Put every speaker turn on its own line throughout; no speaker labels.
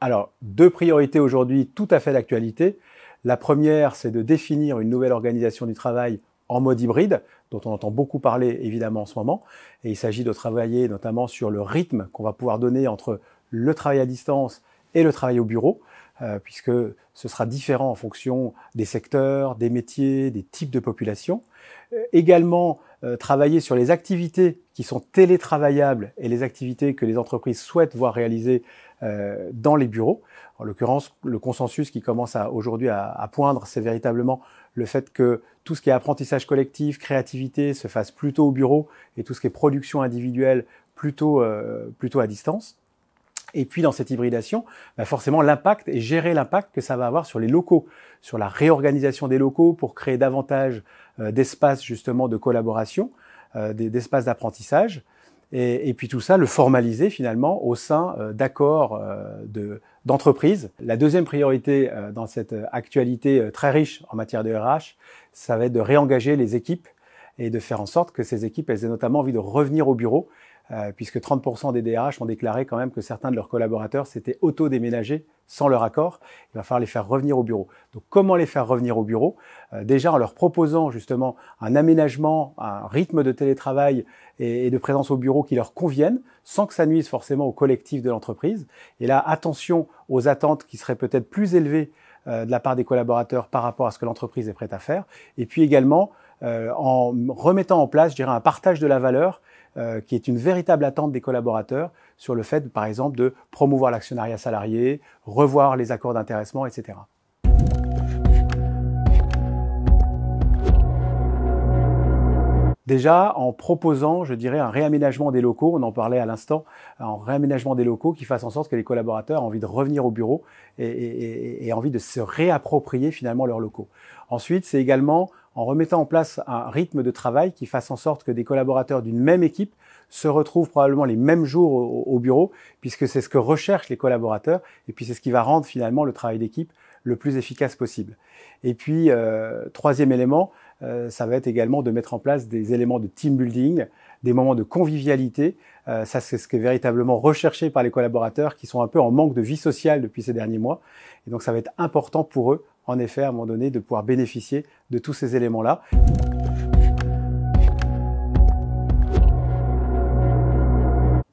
Alors, deux priorités aujourd'hui tout à fait d'actualité. La première, c'est de définir une nouvelle organisation du travail en mode hybride, dont on entend beaucoup parler évidemment en ce moment. Et il s'agit de travailler notamment sur le rythme qu'on va pouvoir donner entre le travail à distance et le travail au bureau, euh, puisque ce sera différent en fonction des secteurs, des métiers, des types de population. Euh, également, euh, travailler sur les activités qui sont télétravaillables et les activités que les entreprises souhaitent voir réalisées euh, dans les bureaux. En l'occurrence, le consensus qui commence aujourd'hui à, à, poindre, c'est véritablement le fait que tout ce qui est apprentissage collectif, créativité, se fasse plutôt au bureau et tout ce qui est production individuelle plutôt, euh, plutôt à distance. Et puis dans cette hybridation, bah forcément l'impact et gérer l'impact que ça va avoir sur les locaux, sur la réorganisation des locaux pour créer davantage d'espace euh, d'espaces justement de collaboration, euh, d'espaces d'apprentissage. Et, puis tout ça, le formaliser finalement au sein euh, d'accords euh, de, d'entreprise. La deuxième priorité dans cette actualité très riche en matière de RH, ça va être de réengager les équipes et de faire en sorte que ces équipes, elles aient notamment envie de revenir au bureau euh, puisque 30% des DRH ont déclaré quand même que certains de leurs collaborateurs s'étaient auto-déménagés sans leur accord. Il va falloir les faire revenir au bureau. Donc comment les faire revenir au bureau euh, Déjà en leur proposant justement un aménagement, un rythme de télétravail et, de présence au bureau qui leur convienne, sans que ça nuise forcément au collectif de l'entreprise. Et là, attention aux attentes qui seraient peut-être plus élevées euh, de la part des collaborateurs par rapport à ce que l'entreprise est prête à faire. Et puis également, euh, en remettant en place, je dirais, un partage de la valeur euh, qui est une véritable attente des collaborateurs sur le fait, par exemple, de promouvoir l'actionnariat salarié, revoir les accords d'intéressement, etc. Déjà, en proposant, je dirais, un réaménagement des locaux, on en parlait à l'instant, un réaménagement des locaux qui fasse en sorte que les collaborateurs aient envie de revenir au bureau et, aient envie de se réapproprier finalement leurs locaux. Ensuite, c'est également en remettant en place un rythme de travail qui fasse en sorte que des collaborateurs d'une même équipe se retrouvent probablement les mêmes jours au, bureau, puisque c'est ce que recherchent les collaborateurs, et puis c'est ce qui va rendre finalement le travail d'équipe le plus efficace possible. Et puis, euh, troisième élément, euh, ça va être également de mettre en place des éléments de team building, des moments de convivialité. Euh, ça, c'est ce qui est véritablement recherché par les collaborateurs qui sont un peu en manque de vie sociale depuis ces derniers mois. Et donc, ça va être important pour eux en effet, à un moment donné, de pouvoir bénéficier de tous ces éléments-là.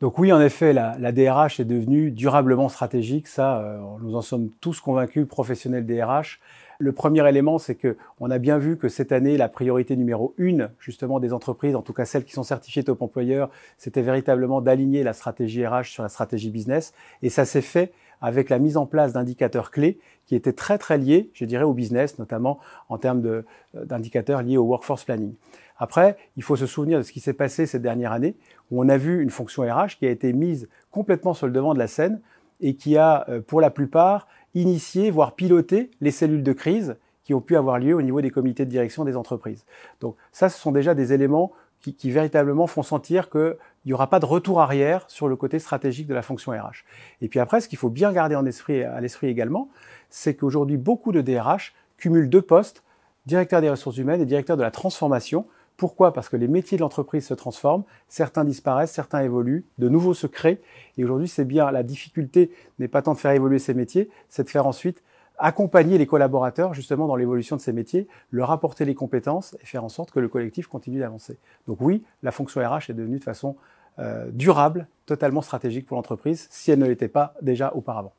Donc oui, en effet, la, DRH est devenue durablement stratégique. Ça, euh, nous en sommes tous convaincus, professionnels DRH. Le premier élément, c'est que on a bien vu que cette année, la priorité numéro une, justement, des entreprises, en tout cas celles qui sont certifiées top employeur, c'était véritablement d'aligner la stratégie RH sur la stratégie business. Et ça s'est fait avec la mise en place d'indicateurs clés qui étaient très très liés, je dirais, au business, notamment en termes euh, d'indicateurs liés au workforce planning. Après, il faut se souvenir de ce qui s'est passé cette dernière année, où on a vu une fonction RH qui a été mise complètement sur le devant de la scène et qui a, euh, pour la plupart, initié, voire piloté les cellules de crise qui ont pu avoir lieu au niveau des comités de direction des entreprises. Donc ça, ce sont déjà des éléments qui, véritablement font sentir qu'il n'y aura pas de retour arrière sur le côté stratégique de la fonction RH. Et puis après, ce qu'il faut bien garder en esprit, à l'esprit également, c'est qu'aujourd'hui, beaucoup de DRH cumulent deux postes, directeur des ressources humaines et directeur de la transformation. Pourquoi Parce que les métiers de l'entreprise se transforment, certains disparaissent, certains évoluent, de nouveaux se créent. Et aujourd'hui, c'est bien, la difficulté n'est pas tant de faire évoluer ces métiers, c'est de faire ensuite accompagner les collaborateurs justement dans l'évolution de ces métiers, leur apporter les compétences et faire en sorte que le collectif continue d'avancer. Donc oui, la fonction RH est devenue de façon euh, durable, totalement stratégique pour l'entreprise, si elle ne l'était pas déjà auparavant.